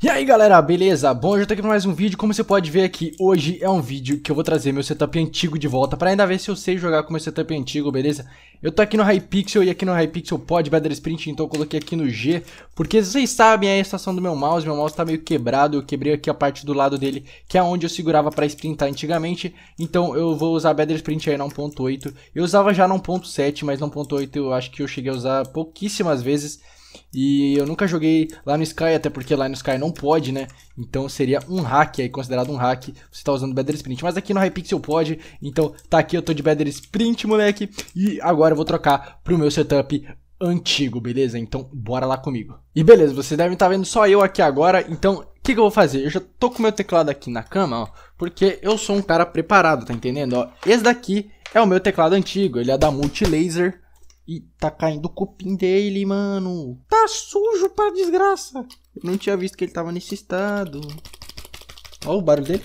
E aí galera, beleza? Bom, eu já tô aqui pra mais um vídeo, como você pode ver aqui, hoje é um vídeo que eu vou trazer meu setup antigo de volta pra ainda ver se eu sei jogar com meu setup antigo, beleza? Eu tô aqui no Hypixel e aqui no Hypixel pode Battle Sprint, então eu coloquei aqui no G, porque vocês sabem aí é a situação do meu mouse, meu mouse tá meio quebrado, eu quebrei aqui a parte do lado dele, que é onde eu segurava pra sprintar antigamente, então eu vou usar Battle Sprint aí na 1.8, eu usava já na 1.7, mas na 1.8 eu acho que eu cheguei a usar pouquíssimas vezes, e eu nunca joguei lá no Sky, até porque lá no Sky não pode, né? Então seria um hack aí, considerado um hack, você tá usando Better Sprint. Mas aqui no Hypixel pode, então tá aqui, eu tô de Better Sprint, moleque. E agora eu vou trocar pro meu setup antigo, beleza? Então bora lá comigo. E beleza, vocês devem estar tá vendo só eu aqui agora, então o que, que eu vou fazer? Eu já tô com meu teclado aqui na cama, ó, porque eu sou um cara preparado, tá entendendo? Ó, esse daqui é o meu teclado antigo, ele é da Multilaser, e tá caindo o cupim dele, mano. Tá sujo pra desgraça. Eu não tinha visto que ele tava nesse estado. Ó o barulho dele.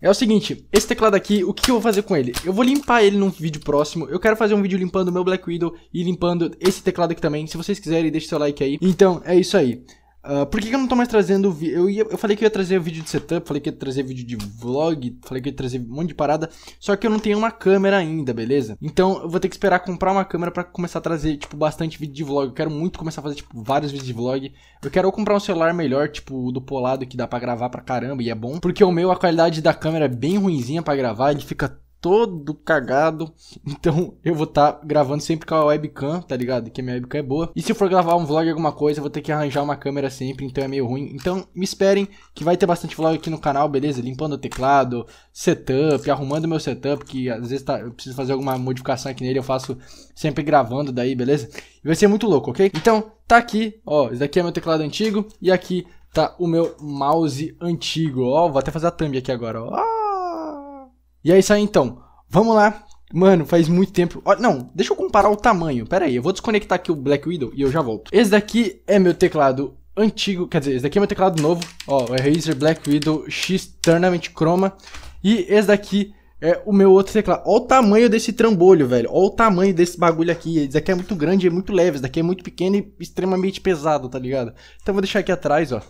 É o seguinte, esse teclado aqui, o que eu vou fazer com ele? Eu vou limpar ele num vídeo próximo, eu quero fazer um vídeo limpando o meu Black Widow e limpando esse teclado aqui também. Se vocês quiserem, deixe seu like aí. Então, é isso aí. Uh, por que, que, eu não tô mais trazendo eu Eu falei que eu ia trazer vídeo de setup, falei que ia trazer vídeo de vlog, falei que ia trazer um monte de parada, só que eu não tenho uma câmera ainda, beleza? Então eu vou ter que esperar comprar uma câmera para começar a trazer, tipo, bastante vídeo de vlog. Eu quero muito começar a fazer, tipo, vários vídeos de vlog. Eu quero ou comprar um celular melhor, tipo, do polado que dá para gravar pra caramba e é bom. Porque o meu, a qualidade da câmera é bem ruimzinha para gravar, ele fica todo cagado. Então eu vou estar tá gravando sempre com a webcam, tá ligado? Que a minha webcam é boa. E se for gravar um vlog, alguma coisa, eu vou ter que arranjar uma câmera sempre, então é meio ruim. Então me esperem que vai ter bastante vlog aqui no canal, beleza? Limpando o teclado, setup, arrumando meu setup, que às vezes tá, eu preciso fazer alguma modificação aqui nele, eu faço sempre gravando daí, beleza? E vai ser muito louco, ok? Então tá aqui, ó, esse daqui é meu teclado antigo e aqui tá o meu mouse antigo, ó, vou até fazer a thumb aqui agora, ó. E é isso aí então. Vamos lá. Mano, faz muito tempo. não, deixa eu comparar o tamanho. Pera aí, eu vou desconectar aqui o Black Widow e eu já volto. Esse daqui é meu teclado antigo, quer dizer, esse daqui é meu teclado novo. Ó, o Razer Black Widow X Tournament Chroma. E esse daqui é o meu outro teclado. Olha o tamanho desse trambolho, velho. Olha o tamanho desse bagulho aqui. Esse daqui é muito grande e é muito leve. Esse daqui é muito pequeno e extremamente pesado, tá ligado? Então vou deixar aqui atrás, ó.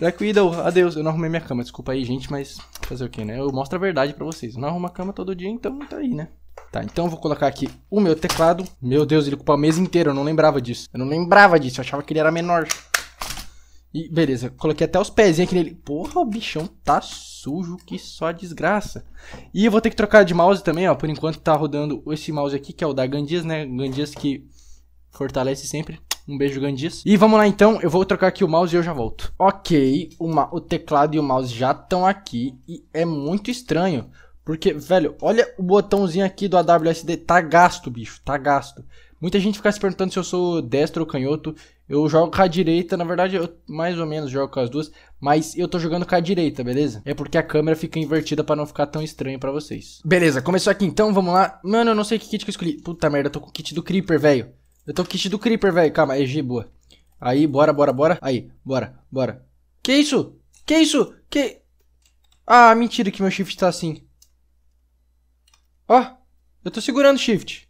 Black Widow, adeus. Eu não arrumei minha cama, desculpa aí, gente, mas fazer o que, né? Eu mostro a verdade pra vocês. Eu não arrumo a cama todo dia, então tá aí, né? Tá, então eu vou colocar aqui o meu teclado. Meu Deus, ele ocupa a mesa inteira, eu não lembrava disso. Eu não lembrava disso, eu achava que ele era menor. E beleza, coloquei até os pezinhos aqui nele. Porra, o bichão tá sujo que só desgraça. E eu vou ter que trocar de mouse também, ó. Por enquanto tá rodando esse mouse aqui, que é o da Gandias, né? Gandias que fortalece sempre. Um beijo grandíssimo. E vamos lá então, eu vou trocar aqui o mouse e eu já volto. Ok, uma, o teclado e o mouse já estão aqui e é muito estranho. Porque, velho, olha o botãozinho aqui do AWSD, tá gasto, bicho, tá gasto. Muita gente fica se perguntando se eu sou destro ou canhoto. Eu jogo com a direita, na verdade, eu mais ou menos jogo com as duas, mas eu tô jogando com a direita, beleza? É porque a câmera fica invertida para não ficar tão estranho para vocês. Beleza, começou aqui então, vamos lá. Mano, eu não sei que kit que eu escolhi. Puta merda, eu tô com o kit do Creeper, velho. Eu tô com kit do Creeper, velho. Calma, EG, boa. Aí, bora, bora, bora. Aí, bora, bora. Que isso? Que isso? Que... Ah, mentira que meu shift tá assim. Ó, eu tô segurando o shift.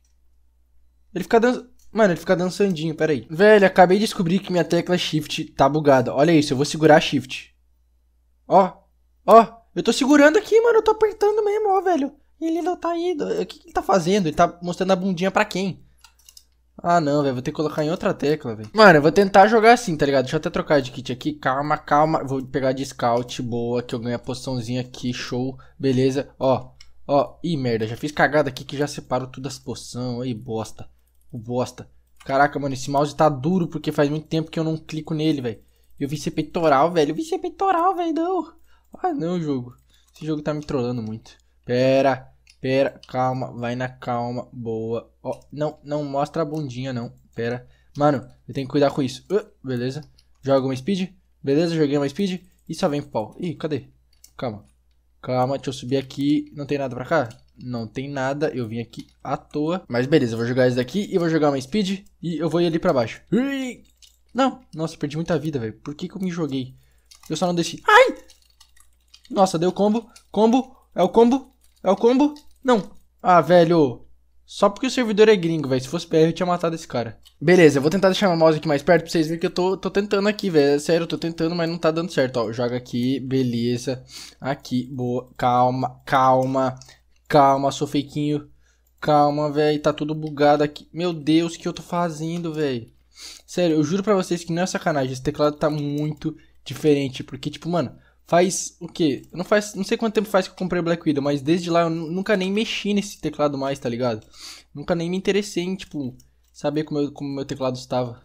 Ele fica dançando... Mano, ele fica dançandinho, peraí. Velho, acabei de descobrir que minha tecla shift tá bugada. Olha isso, eu vou segurar shift. Ó, ó. Eu tô segurando aqui, mano. Eu tô apertando mesmo, ó, velho. Ele não tá indo. O que, que ele tá fazendo? Ele tá mostrando a bundinha pra quem? Ah, não, velho. Vou ter que colocar em outra tecla, velho. Mano, eu vou tentar jogar assim, tá ligado? Deixa eu até trocar de kit aqui. Calma, calma. Vou pegar de scout. Boa, que eu ganho a poçãozinha aqui. Show. Beleza. Ó, ó. Ih, merda. Já fiz cagada aqui que já separo tudo as poções. Aí, bosta. O bosta. Caraca, mano. Esse mouse tá duro porque faz muito tempo que eu não clico nele, velho. Eu vi ser peitoral, velho. Eu vi ser peitoral, velho. Não. Ah, não, jogo. Esse jogo tá me trollando muito. Pera. Pera, calma, vai na calma, boa. Ó, não, não mostra a bundinha, não. Pera. Mano, eu tenho que cuidar com isso. Uh, beleza. Joga uma speed. Beleza, joguei uma speed. E só vem pro pau. Ih, cadê? Calma. Calma, deixa eu subir aqui. Não tem nada pra cá? Não tem nada, eu vim aqui à toa. Mas beleza, eu vou jogar isso daqui e vou jogar uma speed. E eu vou ir ali pra baixo. Ui! Não, nossa, perdi muita vida, velho. Por que que eu me joguei? Eu só não desci. Ai! Nossa, deu combo. Combo. É o combo. É o combo. Não. Ah, velho. Só porque o servidor é gringo, velho. Se fosse PR, eu tinha matado esse cara. Beleza, eu vou tentar deixar meu mouse aqui mais perto pra vocês verem que eu tô, tô tentando aqui, velho. É sério, eu tô tentando, mas não tá dando certo. Ó, joga aqui, beleza. Aqui, boa. Calma, calma. Calma, sou feiquinho. Calma, velho. Tá tudo bugado aqui. Meu Deus, o que eu tô fazendo, velho? Sério, eu juro pra vocês que não é sacanagem. Esse teclado tá muito diferente. Porque, tipo, mano, Faz o quê? Não faz, não sei quanto tempo faz que eu comprei o Black Widow, mas desde lá eu nunca nem mexi nesse teclado mais, tá ligado? Nunca nem me interessei em, tipo, saber como, eu, como meu teclado estava.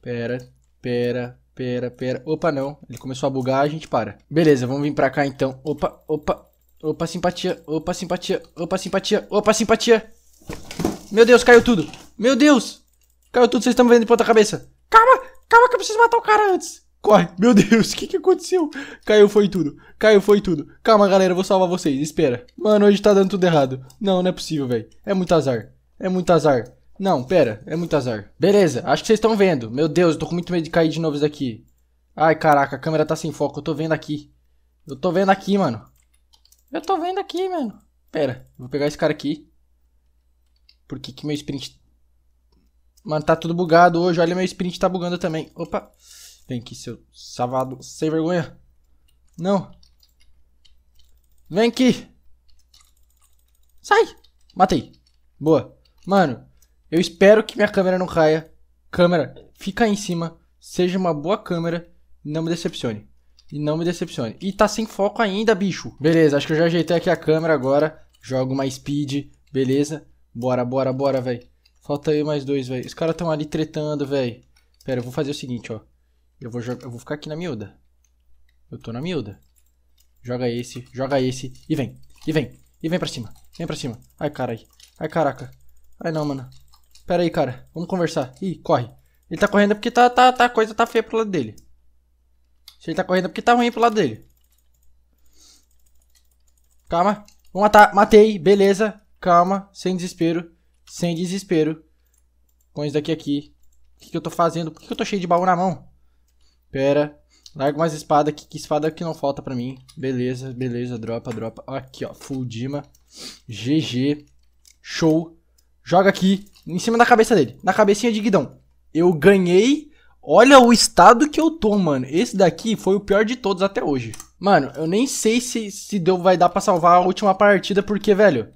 Pera, pera, pera, pera. Opa, não. Ele começou a bugar, a gente para. Beleza, vamos vir pra cá então. Opa, opa, opa, simpatia, opa, simpatia, opa, simpatia, opa, simpatia. Meu Deus, caiu tudo. Meu Deus! Caiu tudo, vocês estão vendo de ponta cabeça. Calma, calma que eu preciso matar o cara antes. Corre, meu Deus, o que que aconteceu? Caiu, foi tudo, caiu, foi tudo. Calma, galera, eu vou salvar vocês, espera. Mano, hoje tá dando tudo errado. Não, não é possível, velho. É muito azar, é muito azar. Não, pera, é muito azar. Beleza, acho que vocês estão vendo. Meu Deus, eu tô com muito medo de cair de novo isso daqui. Ai, caraca, a câmera tá sem foco, eu tô vendo aqui. Eu tô vendo aqui, mano. Eu tô vendo aqui, mano. Pera, vou pegar esse cara aqui. Por que que meu sprint... Mano, tá tudo bugado hoje, olha, meu sprint tá bugando também. Opa... Vem aqui, seu savado, sem vergonha. Não. Vem aqui. Sai. Matei. Boa. Mano, eu espero que minha câmera não caia. Câmera, fica aí em cima. Seja uma boa câmera. Não me decepcione. E não me decepcione. E tá sem foco ainda, bicho. Beleza, acho que eu já ajeitei aqui a câmera agora. Jogo uma speed. Beleza. Bora, bora, bora, velho. Falta aí mais dois, velho. Os caras tão ali tretando, velho. Pera, eu vou fazer o seguinte, ó. Eu vou, eu vou ficar aqui na miúda. Eu tô na miúda. Joga esse, joga esse. E vem, e vem, e vem pra cima. Vem pra cima. Ai, carai. Ai, caraca. Ai, não, mano. Pera aí, cara. Vamos conversar. Ih, corre. Ele tá correndo porque tá, tá, tá, a coisa tá feia pro lado dele. Se ele tá correndo é porque tá ruim pro lado dele. Calma. Vou matar. Matei. Beleza. Calma. Sem desespero. Sem desespero. Com isso daqui aqui. O que, que eu tô fazendo? Por que, que eu tô cheio de baú na mão? Pera. Largo mais espada aqui, que espada que não falta pra mim. Beleza, beleza, dropa, dropa. Aqui, ó, full Dima. GG. Show. Joga aqui, em cima da cabeça dele, na cabecinha de Guidão. Eu ganhei. Olha o estado que eu tô, mano. Esse daqui foi o pior de todos até hoje. Mano, eu nem sei se, se deu, vai dar pra salvar a última partida, porque, velho,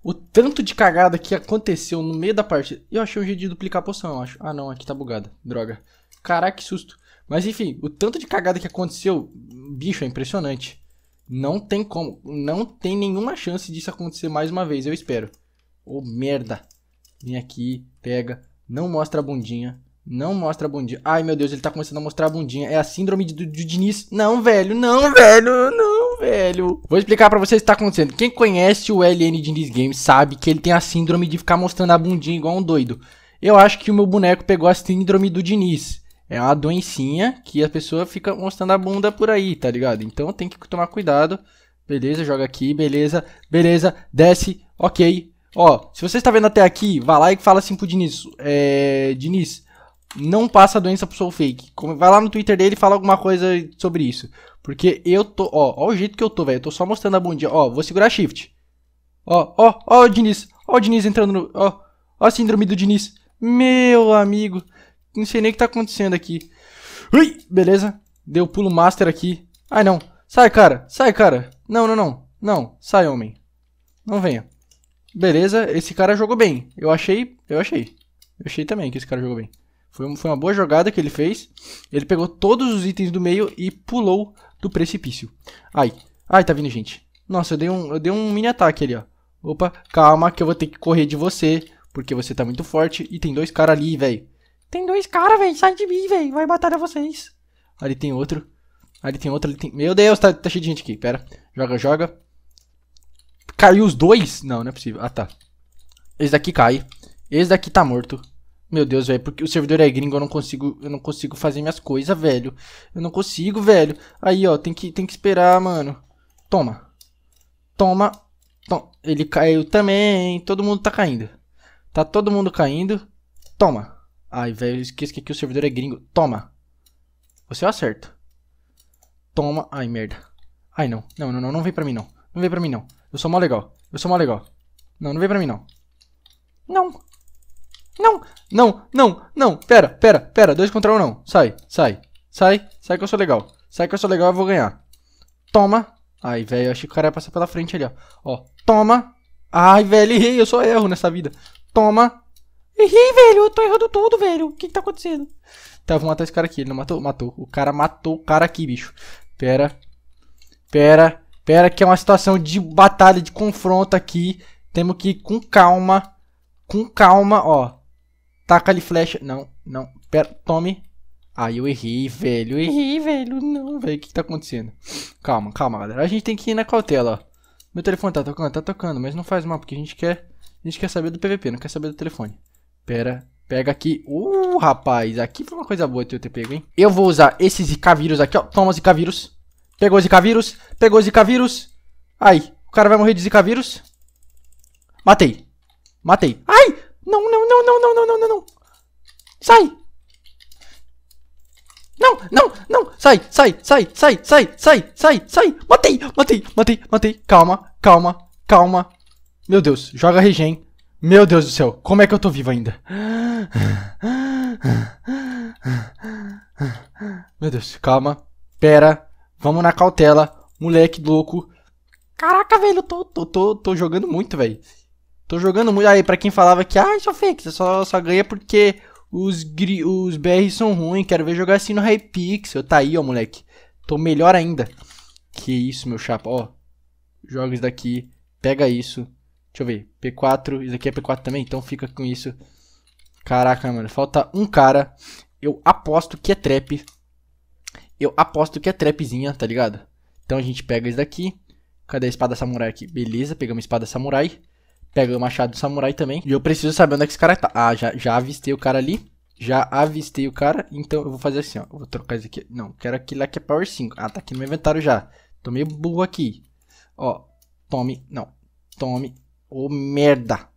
o tanto de cagada que aconteceu no meio da partida. Eu achei um jeito de duplicar a poção, eu acho. Ah, não, aqui tá bugada. Droga. Caraca, que susto. Mas enfim, o tanto de cagada que aconteceu, bicho, é impressionante. Não tem como, não tem nenhuma chance disso acontecer mais uma vez, eu espero. Ô oh, merda. Vem aqui, pega, não mostra a bundinha, não mostra a bundinha. Ai meu Deus, ele tá começando a mostrar a bundinha. É a síndrome do, do Diniz. Não, velho, não, velho, não, velho. Vou explicar para vocês o que tá acontecendo. Quem conhece o LN Diniz Games sabe que ele tem a síndrome de ficar mostrando a bundinha igual um doido. Eu acho que o meu boneco pegou a síndrome do Diniz. É uma doencinha que a pessoa fica mostrando a bunda por aí, tá ligado? Então tem que tomar cuidado. Beleza, joga aqui, beleza, beleza, desce, ok. Ó, se você está vendo até aqui, vá lá e fala assim pro Diniz. É, Diniz, não passa a doença pro Soul Fake. Vai lá no Twitter dele e fala alguma coisa sobre isso. Porque eu tô, ó, ó o jeito que eu tô, velho. Eu tô só mostrando a bundinha. Ó, vou segurar shift. Ó, ó, ó o Diniz. Ó o Diniz entrando no... Ó, ó a síndrome do Diniz. Meu amigo... Não sei nem o que tá acontecendo aqui. Ui, beleza. Deu pulo master aqui. Ai, não. Sai, cara. Sai, cara. Não, não, não. Não. Sai, homem. Não venha. Beleza, esse cara jogou bem. Eu achei, eu achei. Eu achei também que esse cara jogou bem. Foi, uma, foi uma boa jogada que ele fez. Ele pegou todos os itens do meio e pulou do precipício. Ai, ai, tá vindo gente. Nossa, eu dei um, eu dei um mini ataque ali, ó. Opa, calma que eu vou ter que correr de você, porque você tá muito forte. E tem dois caras ali, velho. Tem dois caras, velho. Sai de mim, velho. Vai matar a vocês. Ali tem outro. Ali tem outro. Ali tem... Meu Deus, tá, tá cheio de gente aqui. Pera. Joga, joga. Caiu os dois? Não, não é possível. Ah, tá. Esse daqui cai. Esse daqui tá morto. Meu Deus, velho, porque o servidor é gringo, eu não consigo, eu não consigo fazer minhas coisas, velho. Eu não consigo, velho. Aí, ó, tem que, tem que esperar, mano. Toma. Toma. Ele caiu também. Todo mundo tá caindo. Tá todo mundo caindo. Toma. Ai, velho, esqueci que aqui o servidor é gringo. Toma. Você acerta. Toma. Ai, merda. Ai, não. Não, não, não, não vem pra mim, não. Não vem pra mim, não. Eu sou mó legal. Eu sou mó legal. Não, não vem pra mim, não. Não. Não, não, não, não. Pera, pera, pera. Dois contra um, não. Sai, sai. Sai, sai que eu sou legal. Sai que eu sou legal, eu vou ganhar. Toma. Ai, velho, Acho que o cara ia passar pela frente ali, ó. Ó, toma. Ai, velho, errei. Eu só erro nessa vida. Toma. Errei, velho, eu tô errando tudo, velho. O que que tá acontecendo? Tá, vou matar esse cara aqui. Ele não matou? Matou. O cara matou o cara aqui, bicho. Pera. Pera. Pera, que é uma situação de batalha, de confronto aqui. Temos que ir com calma. Com calma, ó. Taca ali flecha. Não, não. Pera, tome. Aí eu errei, velho. Eu errei, velho. Não, velho. O que, que tá acontecendo? Calma, calma, galera. A gente tem que ir na cautela, ó. Meu telefone tá tocando? Tá tocando, mas não faz mal, porque a gente quer... A gente quer saber do PVP, não quer saber do telefone. Pera, Pega aqui. Uh, rapaz. Aqui foi uma coisa boa ter eu ter pego, hein? Eu vou usar esses Zicavírus aqui, ó. Toma, Zicavírus. Pegou Zicavírus. Pegou Zicavírus. Aí. O cara vai morrer de Zicavírus. Matei. Matei. Ai! Não, não, não, não, não, não, não, não, não. Sai! Não, não, não. Sai, sai, sai, sai, sai, sai, sai, sai. Matei, matei, matei, matei. Calma, calma, calma. Meu Deus. Joga regen. Meu Deus do céu, como é que eu tô vivo ainda? Meu Deus, calma. Pera. Vamos na cautela. Moleque louco. Caraca, velho, eu tô, tô, tô, tô jogando muito, velho. Tô jogando muito. Aí, pra quem falava que, ah, sou é fake, você só, só ganha porque os, gri, os BR são ruins. Quero ver jogar assim no Hypixel. Tá aí, ó, moleque. Tô melhor ainda. Que isso, meu chapa. Ó, joga isso daqui. Pega isso. Deixa eu ver. P4. Isso aqui é P4 também, então fica com isso. Caraca, mano. Falta um cara. Eu aposto que é trap. Eu aposto que é trapzinha, tá ligado? Então a gente pega isso daqui. Cadê a espada samurai aqui? Beleza, pegamos a espada samurai. Pega o machado samurai também. E eu preciso saber onde é que esse cara tá. Ah, já, já avistei o cara ali. Já avistei o cara. Então eu vou fazer assim, ó. Eu vou trocar isso aqui. Não, quero aquele lá que é Power 5. Ah, tá aqui no meu inventário já. Tô meio burro aqui. Ó, tome. Não, tome. Ô, oh, merda.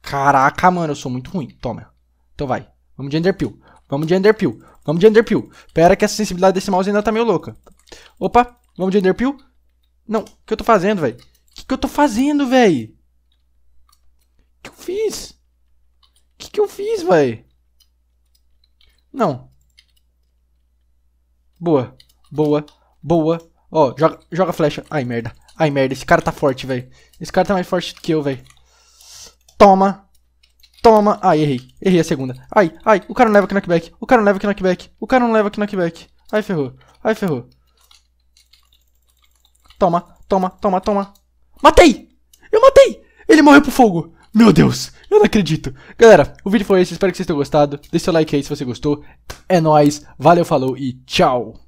Caraca, mano, eu sou muito ruim. Toma. Então vai. Vamos de Enderpeel. Vamos de Enderpeel. Vamos de Enderpeel. Pera que a sensibilidade desse mouse ainda tá meio louca. Opa, vamos de Enderpeel. Não, o que eu tô fazendo, velho? O que, que eu tô fazendo, velho? O que eu fiz? O que, que eu fiz, velho? Não. Boa. Boa. Boa. Ó, joga, joga flecha. Ai, merda. Ai, merda, esse cara tá forte, velho. Esse cara tá mais forte que eu, velho. Toma. Toma. Ai, errei. Errei a segunda. Ai, ai, o cara não leva aqui knockback. O cara não leva aqui knockback. O cara não leva aqui knockback. Ai, ferrou. Ai, ferrou. Toma, toma, toma, toma. Matei! Eu matei! Ele morreu pro fogo. Meu Deus, eu não acredito. Galera, o vídeo foi esse. Espero que vocês tenham gostado. Deixe seu like aí se você gostou. É nóis. Valeu, falou e tchau.